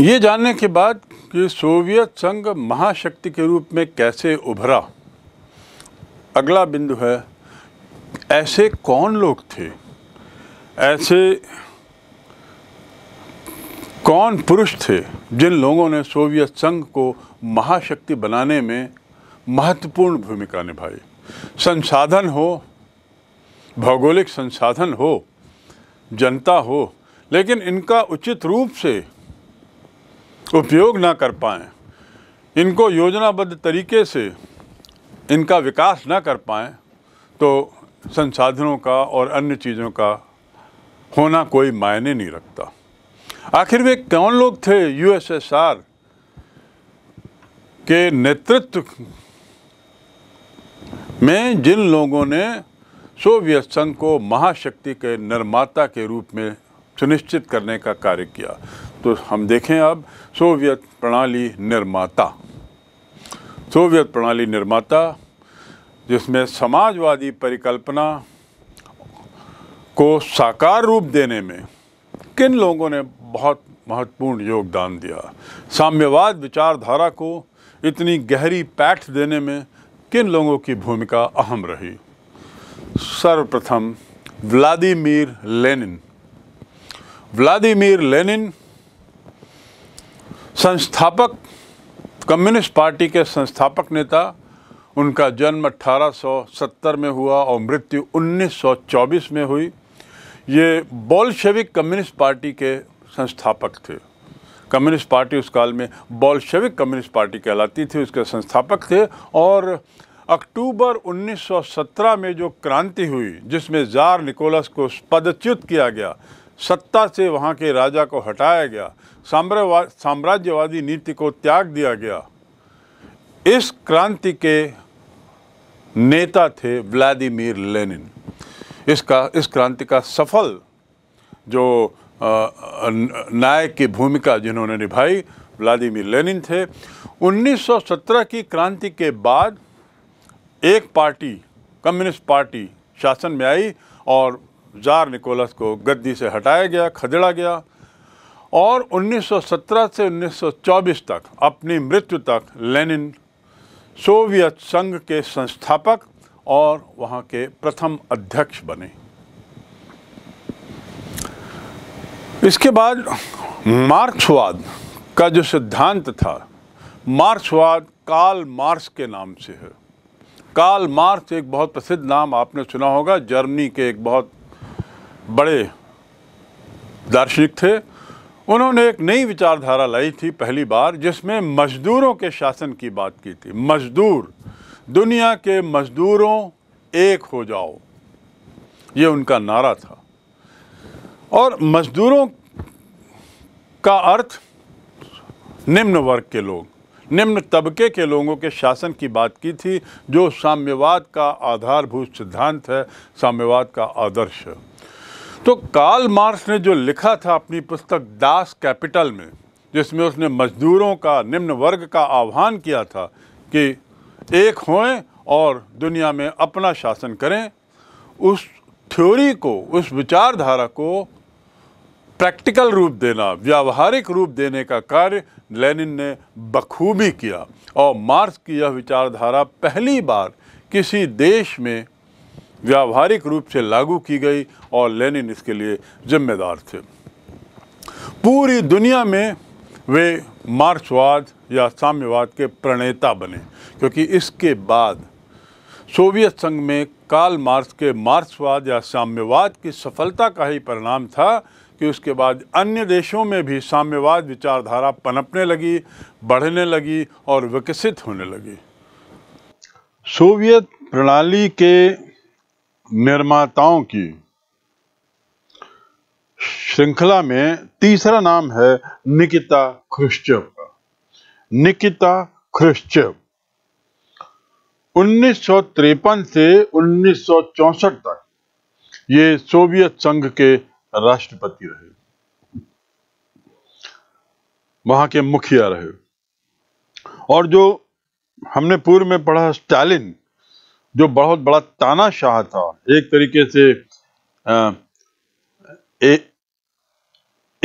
ये जानने के बाद कि सोवियत संघ महाशक्ति के रूप में कैसे उभरा अगला बिंदु है ऐसे कौन लोग थे ऐसे कौन पुरुष थे जिन लोगों ने सोवियत संघ को महाशक्ति बनाने में महत्वपूर्ण भूमिका निभाई संसाधन हो भौगोलिक संसाधन हो जनता हो लेकिन इनका उचित रूप से उपयोग ना कर पाएँ इनको योजनाबद्ध तरीके से इनका विकास ना कर पाएँ तो संसाधनों का और अन्य चीज़ों का होना कोई मायने नहीं रखता आखिर वे कौन लोग थे यूएसएसआर के नेतृत्व में जिन लोगों ने सोवियत संघ को महाशक्ति के निर्माता के रूप में सुनिश्चित करने का कार्य किया तो हम देखें अब सोवियत प्रणाली निर्माता सोवियत प्रणाली निर्माता जिसमें समाजवादी परिकल्पना को साकार रूप देने में किन लोगों ने बहुत महत्वपूर्ण योगदान दिया साम्यवाद विचारधारा को इतनी गहरी पैठ देने में किन लोगों की भूमिका अहम रही सर्वप्रथम व्लादिमीर लेनिन व्लादिमीर लेनिन संस्थापक कम्युनिस्ट पार्टी के संस्थापक नेता उनका जन्म 1870 में हुआ और मृत्यु 1924 में हुई ये बोल्शेविक कम्युनिस्ट पार्टी के संस्थापक थे कम्युनिस्ट पार्टी उस काल में बोल्शेविक कम्युनिस्ट पार्टी कहलाती थी उसके संस्थापक थे और अक्टूबर 1917 में जो क्रांति हुई जिसमें जार निकोलस को पदच्युत किया गया सत्ता से वहाँ के राजा को हटाया गया साम्राज्यवादी नीति को त्याग दिया गया इस क्रांति के नेता थे व्लादिमीर लेनिन इसका इस क्रांति का सफल जो नायक की भूमिका जिन्होंने निभाई व्लादिमीर लेनिन थे 1917 की क्रांति के बाद एक पार्टी कम्युनिस्ट पार्टी शासन में आई और जार निकोलस को गद्दी से हटाया गया खदेड़ा गया और 1917 से 1924 तक अपनी मृत्यु तक लेनिन सोवियत संघ के संस्थापक और वहाँ के प्रथम अध्यक्ष बने इसके बाद मार्क्सवाद का जो सिद्धांत था मार्क्सवाद काल मार्क्स के नाम से है काल मार्क्स एक बहुत प्रसिद्ध नाम आपने सुना होगा जर्मनी के एक बहुत बड़े दार्शनिक थे उन्होंने एक नई विचारधारा लाई थी पहली बार जिसमें मजदूरों के शासन की बात की थी मजदूर दुनिया के मजदूरों एक हो जाओ ये उनका नारा था और मजदूरों का अर्थ निम्न वर्ग के लोग निम्न तबके के लोगों के शासन की बात की थी जो साम्यवाद का आधारभूत सिद्धांत है साम्यवाद का आदर्श है तो कार्ल मार्क्स ने जो लिखा था अपनी पुस्तक दास कैपिटल में जिसमें उसने मजदूरों का निम्न वर्ग का आह्वान किया था कि एक होएं और दुनिया में अपना शासन करें उस थ्योरी को उस विचारधारा को प्रैक्टिकल रूप देना व्यावहारिक रूप देने का कार्य लेनिन ने बखूबी किया और मार्क्स की यह विचारधारा पहली बार किसी देश में व्यावहारिक रूप से लागू की गई और लेनिन इसके लिए जिम्मेदार थे पूरी दुनिया में वे मार्क्सवाद या साम्यवाद के प्रणेता बने क्योंकि इसके बाद सोवियत संघ में काल मार्क्स के मार्क्सवाद या साम्यवाद की सफलता का ही परिणाम था कि उसके बाद अन्य देशों में भी साम्यवाद विचारधारा पनपने लगी बढ़ने लगी और विकसित होने लगी सोवियत प्रणाली के निर्माताओं की श्रृंखला में तीसरा नाम है निकिता ख्रुश्चेव का निकिता ख्रुश्चेव उन्नीस से 1964 तक ये सोवियत संघ के राष्ट्रपति रहे वहां के मुखिया रहे और जो हमने पूर्व में पढ़ा स्टालिन जो बहुत बड़ा तानाशाह था एक तरीके से आ, ए,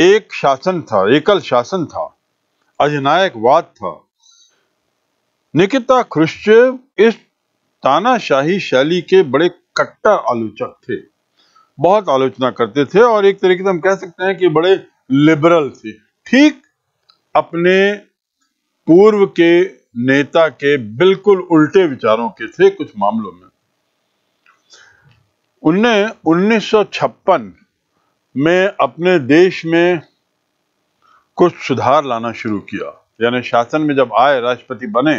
एक शासन था एकल शासन था अधिनायकवाद था निकिता खुश्चेव इस तानाशाही शैली के बड़े कट्टर आलोचक थे बहुत आलोचना करते थे और एक तरीके से हम कह सकते हैं कि बड़े लिबरल थे ठीक अपने पूर्व के नेता के बिल्कुल उल्टे विचारों के थे कुछ मामलों में उन्हें 1956 में अपने देश में कुछ सुधार लाना शुरू किया यानी शासन में जब आए राष्ट्रपति बने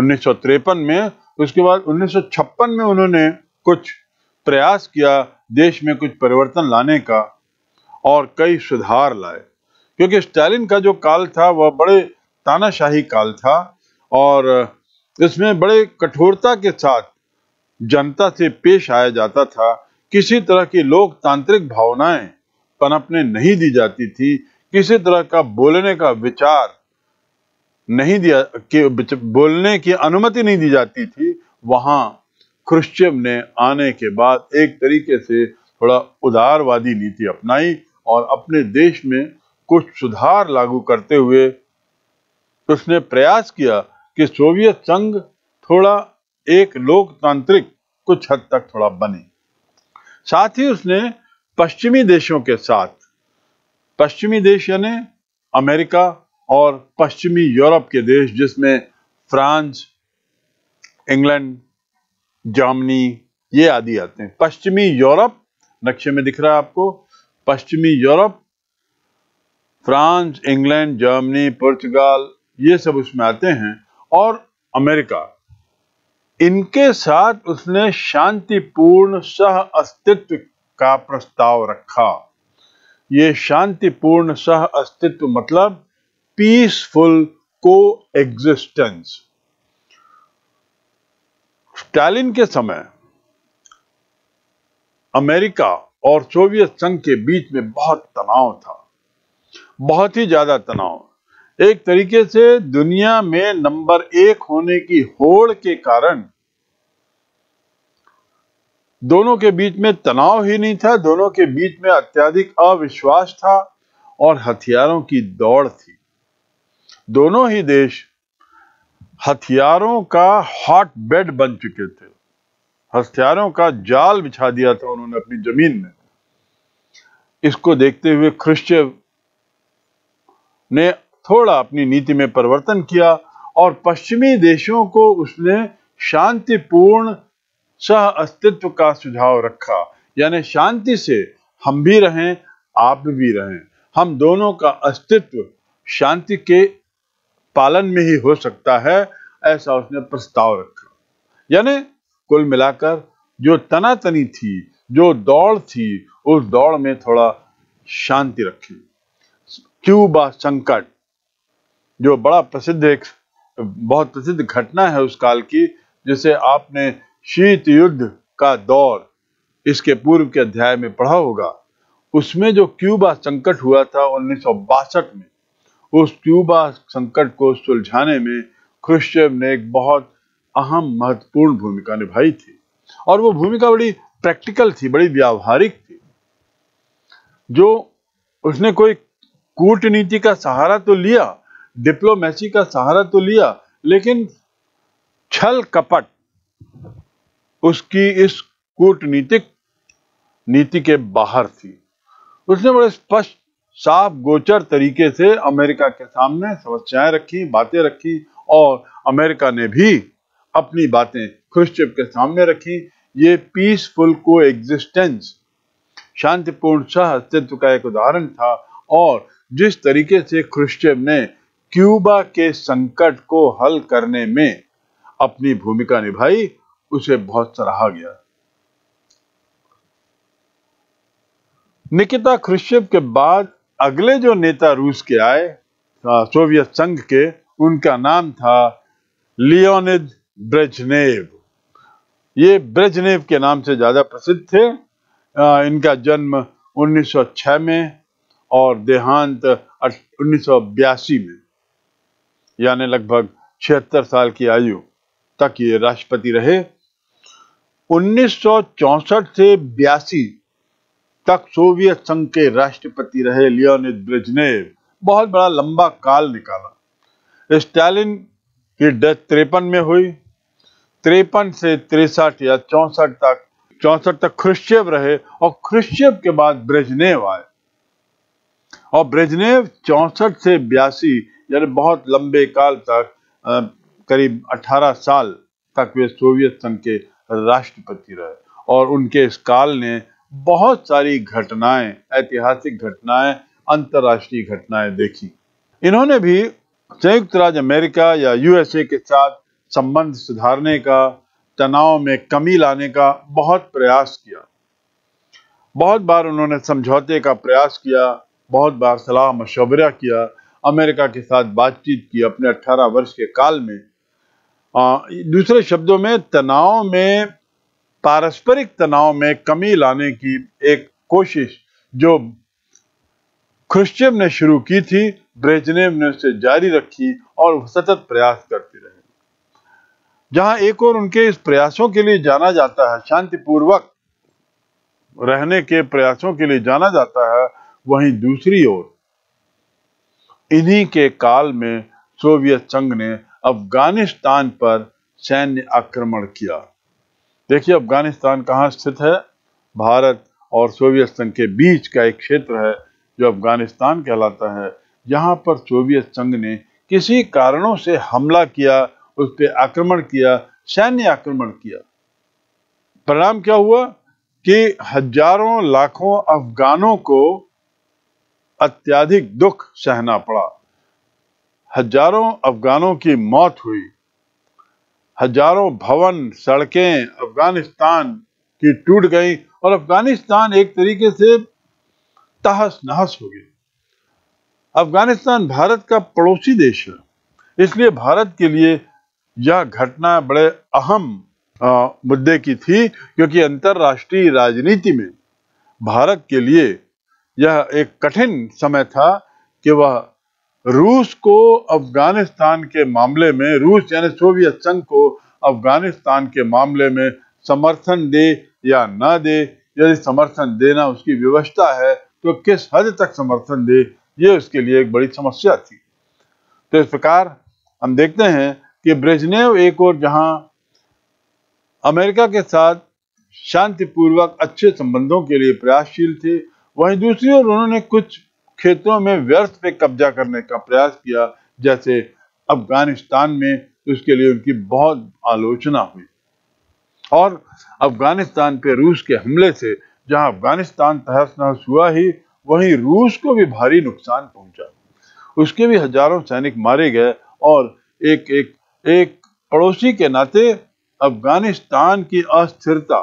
उन्नीस में उसके बाद 1956 में उन्होंने कुछ प्रयास किया देश में कुछ परिवर्तन लाने का और कई सुधार लाए क्योंकि स्टालिन का जो काल था वह बड़े तानाशाही काल था और इसमें बड़े कठोरता के साथ जनता से पेश आया जाता था किसी तरह की लोकतांत्रिक भावनाएं पनपने नहीं दी जाती थी किसी तरह का बोलने का विचार नहीं दिया कि बोलने की अनुमति नहीं दी जाती थी वहां क्रिश्चियम ने आने के बाद एक तरीके से थोड़ा उदारवादी नीति अपनाई और अपने देश में कुछ सुधार लागू करते हुए उसने प्रयास किया कि सोवियत संघ थोड़ा एक लोकतांत्रिक कुछ हद तक थोड़ा बने साथ ही उसने पश्चिमी देशों के साथ पश्चिमी देश यानी अमेरिका और पश्चिमी यूरोप के देश जिसमें फ्रांस इंग्लैंड जर्मनी ये आदि आते हैं पश्चिमी यूरोप नक्शे में दिख रहा है आपको पश्चिमी यूरोप फ्रांस इंग्लैंड जर्मनी पुर्तगाल ये सब उसमें आते हैं और अमेरिका इनके साथ उसने शांतिपूर्ण सह अस्तित्व का प्रस्ताव रखा ये शांतिपूर्ण सह अस्तित्व मतलब पीसफुल को एग्जिस्टेंस स्टालिन के समय अमेरिका और सोवियत संघ के बीच में बहुत तनाव था बहुत ही ज्यादा तनाव एक तरीके से दुनिया में नंबर एक होने की होड़ के कारण दोनों के बीच में तनाव ही नहीं था दोनों के बीच में अत्याधिक अविश्वास था और हथियारों की दौड़ थी दोनों ही देश हथियारों का हॉट बेड बन चुके थे हथियारों का जाल बिछा दिया था उन्होंने अपनी जमीन में इसको देखते हुए क्रिश्चिव ने थोड़ा अपनी नीति में परिवर्तन किया और पश्चिमी देशों को उसने शांतिपूर्ण सह अस्तित्व का सुझाव रखा यानी शांति से हम भी रहें आप भी रहें हम दोनों का अस्तित्व शांति के पालन में ही हो सकता है ऐसा उसने प्रस्ताव रखा यानी कुल मिलाकर जो तनातनी थी जो दौड़ थी उस दौड़ में थोड़ा शांति रखी क्यूबा संकट जो बड़ा प्रसिद्ध एक बहुत प्रसिद्ध घटना है उस काल की जिसे आपने शीत युद्ध का दौर इसके पूर्व के अध्याय में पढ़ा होगा उसमें जो क्यूबा संकट हुआ था उन्नीस में उस क्यूबा संकट को सुलझाने में क्रुश्चेव ने एक बहुत अहम महत्वपूर्ण भूमिका निभाई थी और वो भूमिका बड़ी प्रैक्टिकल थी बड़ी व्यावहारिक थी जो उसने कोई कूटनीति का सहारा तो लिया डिप्लोमेसी का सहारा तो लिया लेकिन छल कपट उसकी इस कूटनीतिक नीति के बाहर थी उसने बड़े स्पष्ट साफ गोचर तरीके से अमेरिका के सामने समस्याएं रखी बातें रखी और अमेरिका ने भी अपनी बातें खुशचिप के सामने रखी ये पीसफुल को एग्जिस्टेंस शांतिपूर्ण सह अस्तित्व का एक उदाहरण था और जिस तरीके से खुशचिप ने क्यूबा के संकट को हल करने में अपनी भूमिका निभाई उसे बहुत सराहा गया निकिता खृश्चिप के बाद अगले जो नेता रूस के आए हाँ, सोवियत संघ के उनका नाम था लियोनिद ब्रेजनेव ये ब्रेजनेव के नाम से ज्यादा प्रसिद्ध थे आ, हाँ, इनका जन्म 1906 में और देहांत उन्नीस में यानी लगभग छिहत्तर साल की आयु तक ये राष्ट्रपति रहे 1964 से बयासी तक सोवियत संघ के राष्ट्रपति रहे लियोनिद ब्रिजनेव बहुत बड़ा लंबा काल निकाला स्टालिन की डेथ त्रेपन में हुई त्रेपन से तिरसठ या चौसठ तक चौसठ तक ख्रिश्चेव रहे और ख्रिश्चेव के बाद ब्रिजनेव आए और ब्रिजनेव चौसठ से बयासी यानी बहुत लंबे काल तक करीब 18 साल तक वे सोवियत संघ के राष्ट्रपति रहे और उनके इस काल ने बहुत सारी घटनाएं ऐतिहासिक घटनाएं अंतर्राष्ट्रीय घटनाएं देखी इन्होंने भी संयुक्त राज्य अमेरिका या यूएसए के साथ संबंध सुधारने का तनाव में कमी लाने का बहुत प्रयास किया बहुत बार उन्होंने समझौते का प्रयास किया बहुत बार सलाह मशवरा किया अमेरिका के साथ बातचीत की अपने 18 वर्ष के काल में आ, दूसरे शब्दों में तनाव में पारस्परिक तनाव में कमी लाने की एक कोशिश जो ख्रिश्चियम ने शुरू की थी ब्रेजनेव ने उसे जारी रखी और सतत प्रयास करते रहे जहां एक और उनके इस प्रयासों के लिए जाना जाता है शांतिपूर्वक रहने के प्रयासों के लिए जाना जाता है वहीं दूसरी ओर इन्हीं के काल में सोवियत संघ ने अफगानिस्तान पर सैन्य आक्रमण किया देखिए अफगानिस्तान कहाँ स्थित है भारत और सोवियत संघ के बीच का एक क्षेत्र है जो अफगानिस्तान कहलाता है यहाँ पर सोवियत संघ ने किसी कारणों से हमला किया उस पर आक्रमण किया सैन्य आक्रमण किया परिणाम क्या हुआ कि हजारों लाखों अफगानों को अत्याधिक दुख सहना पड़ा हजारों अफगानों की मौत हुई हजारों भवन सड़कें अफगानिस्तान की टूट गई और अफगानिस्तान एक तरीके से तहस नहस हो गई अफगानिस्तान भारत का पड़ोसी देश है इसलिए भारत के लिए यह घटना बड़े अहम मुद्दे की थी क्योंकि अंतर्राष्ट्रीय राजनीति में भारत के लिए यह एक कठिन समय था कि वह रूस को अफगानिस्तान के मामले में रूस यानी सोवियत संघ को अफगानिस्तान के मामले में समर्थन दे या ना दे यदि समर्थन देना उसकी व्यवस्था है तो किस हद तक समर्थन दे ये उसके लिए एक बड़ी समस्या थी तो इस प्रकार हम देखते हैं कि ब्रेजनेव एक और जहां अमेरिका के साथ शांतिपूर्वक अच्छे संबंधों के लिए प्रयासशील थे वहीं दूसरी ओर उन्होंने कुछ क्षेत्रों में व्यर्थ पे कब्जा करने का प्रयास किया जैसे अफगानिस्तान में उसके तो लिए उनकी बहुत आलोचना हुई और अफगानिस्तान पे रूस के हमले से जहां अफगानिस्तान तहस नहस हुआ ही वहीं रूस को भी भारी नुकसान पहुंचा उसके भी हजारों सैनिक मारे गए और एक एक एक पड़ोसी के नाते अफगानिस्तान की अस्थिरता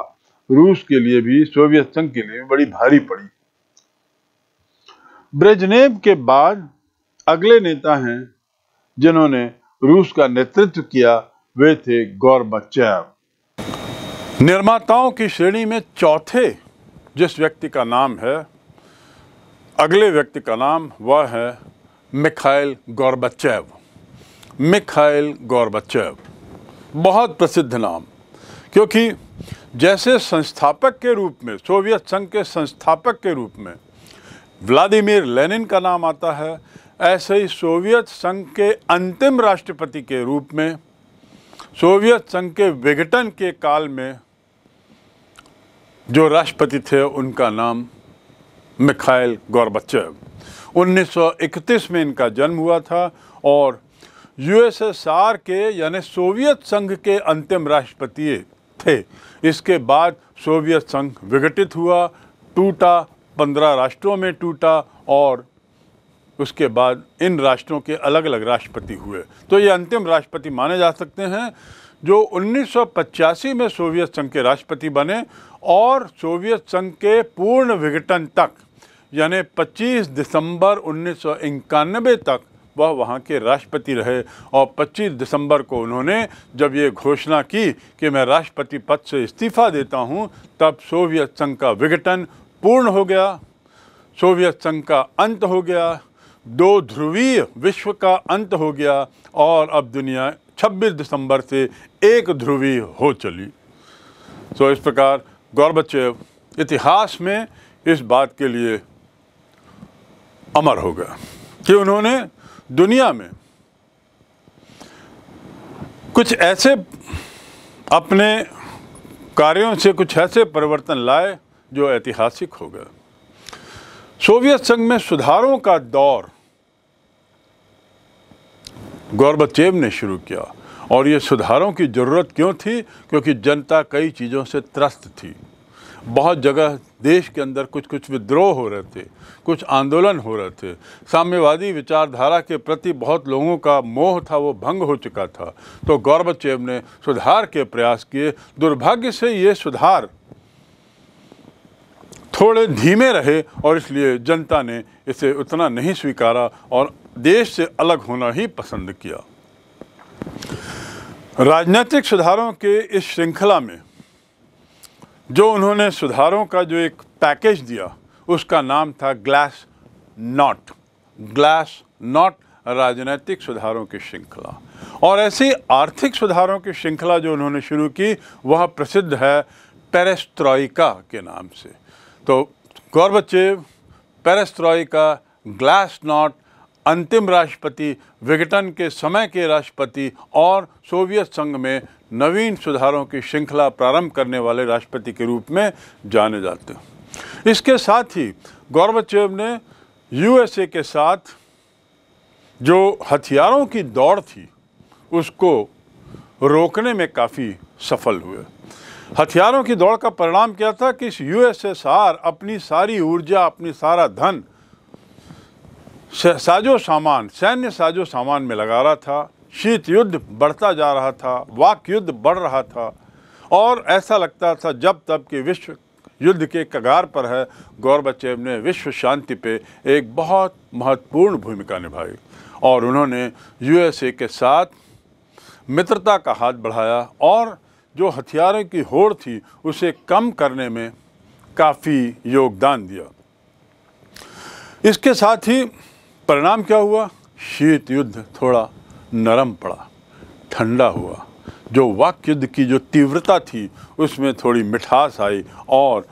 रूस के लिए भी सोवियत संघ के लिए भी बड़ी भारी पड़ी ब्रजनेब के बाद अगले नेता हैं जिन्होंने रूस का नेतृत्व किया वे थे गौरबच्चैव निर्माताओं की श्रेणी में चौथे जिस व्यक्ति का नाम है अगले व्यक्ति का नाम वह है मिखाइल गौरबच्चैव मिखाइल गौरबच्चैव बहुत प्रसिद्ध नाम क्योंकि जैसे संस्थापक के रूप में सोवियत संघ के संस्थापक के रूप में व्लादिमीर लेनिन का नाम आता है ऐसे ही सोवियत संघ के अंतिम राष्ट्रपति के रूप में सोवियत संघ के विघटन के काल में जो राष्ट्रपति थे उनका नाम मिखाइल गौरबच्चे 1931 में इनका जन्म हुआ था और यूएसएसआर के यानी सोवियत संघ के अंतिम राष्ट्रपति थे इसके बाद सोवियत संघ विघटित हुआ टूटा पंद्रह राष्ट्रों में टूटा और उसके बाद इन राष्ट्रों के अलग अलग राष्ट्रपति हुए तो ये अंतिम राष्ट्रपति माने जा सकते हैं जो 1985 में सोवियत संघ के राष्ट्रपति बने और सोवियत संघ के पूर्ण विघटन तक यानी 25 दिसंबर उन्नीस तक वह वहाँ के राष्ट्रपति रहे और 25 दिसंबर को उन्होंने जब ये घोषणा की कि मैं राष्ट्रपति पद से इस्तीफ़ा देता हूँ तब सोवियत संघ का विघटन पूर्ण हो गया सोवियत संघ का अंत हो गया दो ध्रुवीय विश्व का अंत हो गया और अब दुनिया 26 दिसंबर से एक ध्रुवीय हो चली तो इस प्रकार गौरबचेव इतिहास में इस बात के लिए अमर हो गया कि उन्होंने दुनिया में कुछ ऐसे अपने कार्यों से कुछ ऐसे परिवर्तन लाए जो ऐतिहासिक होगा सोवियत संघ में सुधारों का दौर गौरबचेव ने शुरू किया और ये सुधारों की ज़रूरत क्यों थी क्योंकि जनता कई चीज़ों से त्रस्त थी बहुत जगह देश के अंदर कुछ कुछ विद्रोह हो रहे थे कुछ आंदोलन हो रहे थे साम्यवादी विचारधारा के प्रति बहुत लोगों का मोह था वो भंग हो चुका था तो गौरबचेव ने सुधार के प्रयास किए दुर्भाग्य से ये सुधार थोड़े धीमे रहे और इसलिए जनता ने इसे उतना नहीं स्वीकारा और देश से अलग होना ही पसंद किया राजनीतिक सुधारों के इस श्रृंखला में जो उन्होंने सुधारों का जो एक पैकेज दिया उसका नाम था ग्लास नॉट ग्लास नॉट राजनीतिक सुधारों की श्रृंखला और ऐसी आर्थिक सुधारों की श्रृंखला जो उन्होंने शुरू की वह प्रसिद्ध है पेरेस्ट्रॉइका के नाम से तो गौरबचेव पेरेस्ट्रॉय का ग्लास नॉट अंतिम राष्ट्रपति विघटन के समय के राष्ट्रपति और सोवियत संघ में नवीन सुधारों की श्रृंखला प्रारंभ करने वाले राष्ट्रपति के रूप में जाने जाते हैं इसके साथ ही गौरबचेव ने यूएसए के साथ जो हथियारों की दौड़ थी उसको रोकने में काफ़ी सफल हुए हथियारों की दौड़ का परिणाम क्या था कि यूएसएसआर अपनी सारी ऊर्जा अपनी सारा धन साजो सामान सैन्य साजो सामान में लगा रहा था शीत युद्ध बढ़ता जा रहा था वाक युद्ध बढ़ रहा था और ऐसा लगता था जब तब कि विश्व युद्ध के कगार पर है गौरबचेव ने विश्व शांति पे एक बहुत महत्वपूर्ण भूमिका निभाई और उन्होंने यूएसए के साथ मित्रता का हाथ बढ़ाया और जो हथियारों की होड़ थी उसे कम करने में काफ़ी योगदान दिया इसके साथ ही परिणाम क्या हुआ शीत युद्ध थोड़ा नरम पड़ा ठंडा हुआ जो वाक युद्ध की जो तीव्रता थी उसमें थोड़ी मिठास आई और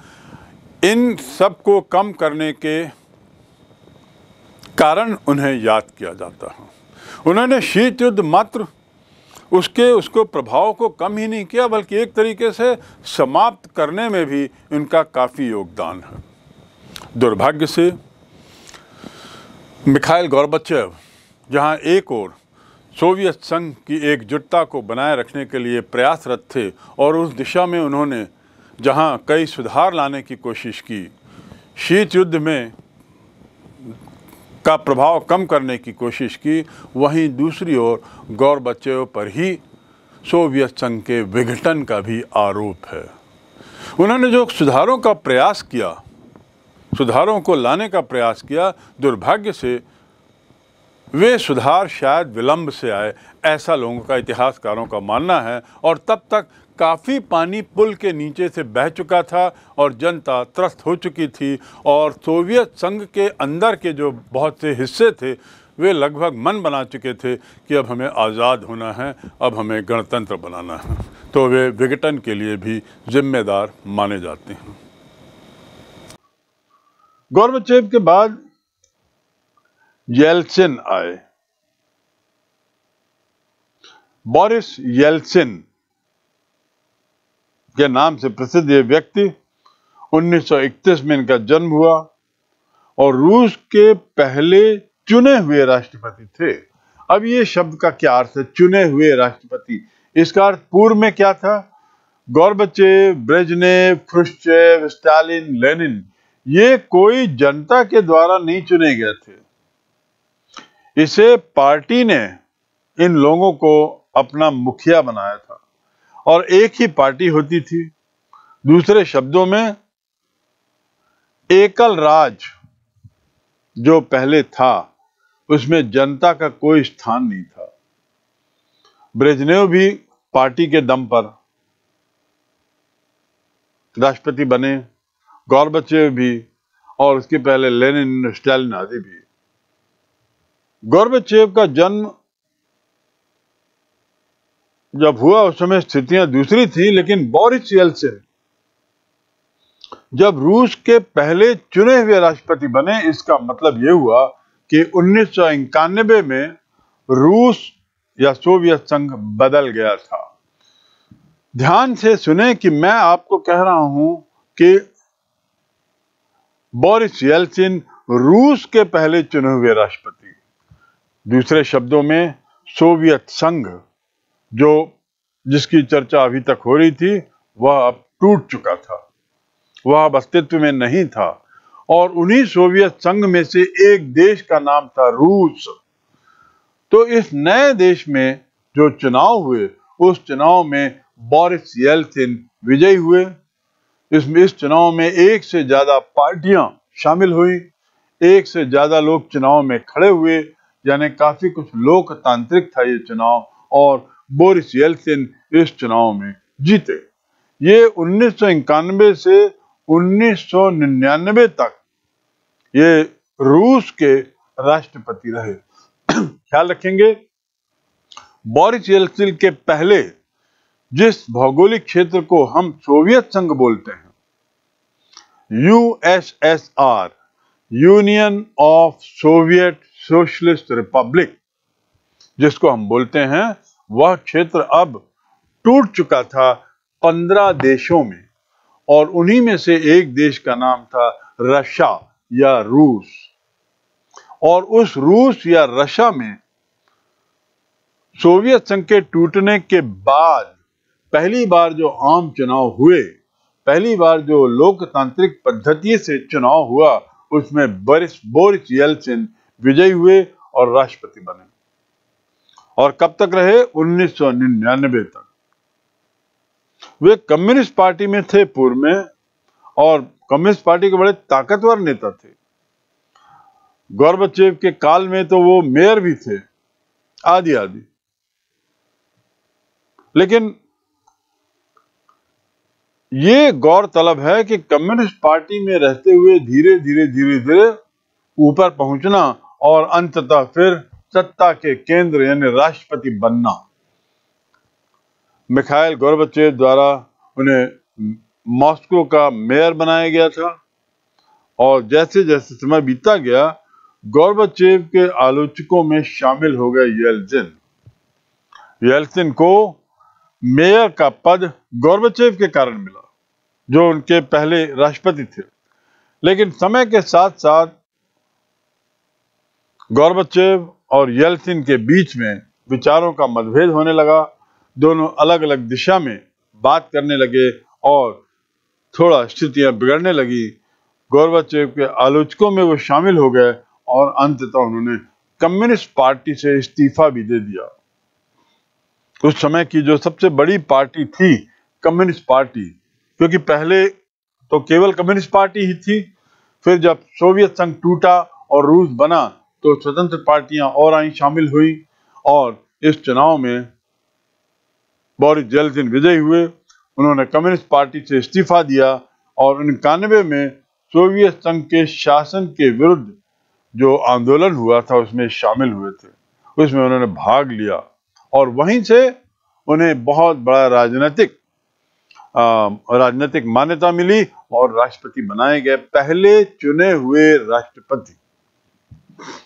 इन सब को कम करने के कारण उन्हें याद किया जाता है उन्होंने शीत युद्ध मात्र उसके उसको प्रभाव को कम ही नहीं किया बल्कि एक तरीके से समाप्त करने में भी इनका काफ़ी योगदान है दुर्भाग्य से मिखाइल गौरबचेव जहां एक ओर सोवियत संघ की एकजुटता को बनाए रखने के लिए प्रयासरत थे और उस दिशा में उन्होंने जहां कई सुधार लाने की कोशिश की शीत युद्ध में का प्रभाव कम करने की कोशिश की वहीं दूसरी ओर गौर बच्चों पर ही सोवियत संघ के विघटन का भी आरोप है उन्होंने जो सुधारों का प्रयास किया सुधारों को लाने का प्रयास किया दुर्भाग्य से वे सुधार शायद विलंब से आए ऐसा लोगों का इतिहासकारों का मानना है और तब तक काफ़ी पानी पुल के नीचे से बह चुका था और जनता त्रस्त हो चुकी थी और सोवियत संघ के अंदर के जो बहुत से हिस्से थे वे लगभग मन बना चुके थे कि अब हमें आज़ाद होना है अब हमें गणतंत्र बनाना है तो वे विघटन के लिए भी जिम्मेदार माने जाते हैं गौरवचेव के बाद येल्सिन आए बोरिस येल्सिन के नाम से प्रसिद्ध ये व्यक्ति 1931 में इनका जन्म हुआ और रूस के पहले चुने हुए राष्ट्रपति थे अब ये शब्द का क्या अर्थ है चुने हुए राष्ट्रपति इसका अर्थ पूर्व में क्या था Gorbachev Brezhnev Khrushchev Stalin Lenin ये कोई जनता के द्वारा नहीं चुने गए थे इसे पार्टी ने इन लोगों को अपना मुखिया बनाया था और एक ही पार्टी होती थी दूसरे शब्दों में एकल राज जो पहले था उसमें जनता का कोई स्थान नहीं था ब्रेजनेव भी पार्टी के दम पर राष्ट्रपति बने गौरबचेव भी और उसके पहले लेनिन स्टालिन आदि भी गौरबचेव का जन्म जब हुआ उस समय स्थितियां दूसरी थी लेकिन बोरिस येल्सिन जब रूस के पहले चुने हुए राष्ट्रपति बने इसका मतलब यह हुआ कि उन्नीस में रूस या सोवियत संघ बदल गया था ध्यान से सुने कि मैं आपको कह रहा हूं कि बोरिस येल्सिन रूस के पहले चुने हुए राष्ट्रपति दूसरे शब्दों में सोवियत संघ जो जिसकी चर्चा अभी तक हो रही थी वह अब टूट चुका था वह अब अस्तित्व में नहीं था और उन्हीं सोवियत संघ में से एक देश का नाम था रूस तो इस नए देश में जो चुनाव हुए उस चुनाव में बोरिस येल्सिन विजयी हुए इस, इस चुनाव में एक से ज्यादा पार्टियां शामिल हुई एक से ज्यादा लोग चुनाव में खड़े हुए यानी काफी कुछ लोकतांत्रिक था ये चुनाव और बोरिस येल्सिन इस चुनाव में जीते ये उन्नीस से 1999 तक ये रूस के राष्ट्रपति रहे ख्याल रखेंगे बोरिस येल्सिन के पहले जिस भौगोलिक क्षेत्र को हम सोवियत संघ बोलते हैं USSR union of Soviet socialist republic जिसको हम बोलते हैं वह क्षेत्र अब टूट चुका था पंद्रह देशों में और उन्हीं में से एक देश का नाम था रशिया या रूस और उस रूस या रशिया में सोवियत संघ के टूटने के बाद पहली बार जो आम चुनाव हुए पहली बार जो लोकतांत्रिक पद्धति से चुनाव हुआ उसमें बोरिस बोरिस येल्सिन विजयी हुए और राष्ट्रपति बने और कब तक रहे 1999 तक वे कम्युनिस्ट पार्टी में थे पूर्व में और कम्युनिस्ट पार्टी के बड़े ताकतवर नेता थे गौरबचेव के काल में तो वो मेयर भी थे आदि आदि लेकिन ये गौरतलब है कि कम्युनिस्ट पार्टी में रहते हुए धीरे धीरे धीरे धीरे ऊपर पहुंचना और अंततः फिर सत्ता के केंद्र यानी राष्ट्रपति बनना मिखाइल गौरवचे द्वारा उन्हें मॉस्को का मेयर बनाया गया था और जैसे जैसे समय बीता गया गौरबचेव के आलोचकों में शामिल हो गए येल्सिन येल्सिन को मेयर का पद गौरबचेव के कारण मिला जो उनके पहले राष्ट्रपति थे लेकिन समय के साथ साथ गौरबचेव और यल्सिन के बीच में विचारों का मतभेद होने लगा दोनों अलग अलग दिशा में बात करने लगे और थोड़ा स्थितियां बिगड़ने लगी गौरवाचेव के आलोचकों में वो शामिल हो गए और अंततः उन्होंने कम्युनिस्ट पार्टी से इस्तीफा भी दे दिया उस समय की जो सबसे बड़ी पार्टी थी कम्युनिस्ट पार्टी क्योंकि पहले तो केवल कम्युनिस्ट पार्टी ही थी फिर जब सोवियत संघ टूटा और रूस बना तो स्वतंत्र पार्टियां और आई शामिल हुई और इस चुनाव में बोरिस जेलसिन विजयी हुए उन्होंने कम्युनिस्ट पार्टी से इस्तीफा दिया और इक्यानवे में सोवियत संघ के शासन के विरुद्ध जो आंदोलन हुआ था उसमें शामिल हुए थे उसमें उन्होंने भाग लिया और वहीं से उन्हें बहुत बड़ा राजनीतिक राजनीतिक मान्यता मिली और राष्ट्रपति बनाए गए पहले चुने हुए राष्ट्रपति